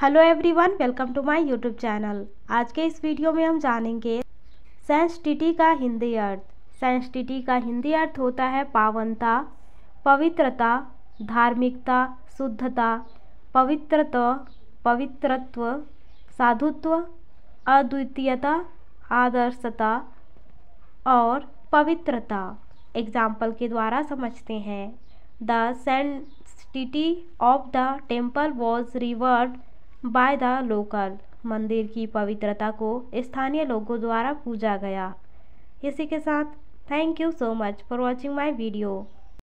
hello everyone welcome to my YouTube channel आज के इस वीडियो में हम जानेंगे सेंसटिटी का हिंदी अर्थ सेंसटिटी का हिंदी अर्थ होता है पावनता पवित्रता धार्मिकता शुद्धता पवित्रता पवित्रत्व साधुत्व अद्वितीयता आदर्शता और पवित्रता एग्जाम्पल के द्वारा समझते हैं the sanctity of the temple was revered by the local मंदिर की पवित्रता को स्थानीय लोगों द्वारा पूजा गया इसी के साथ thank you so much for watching my video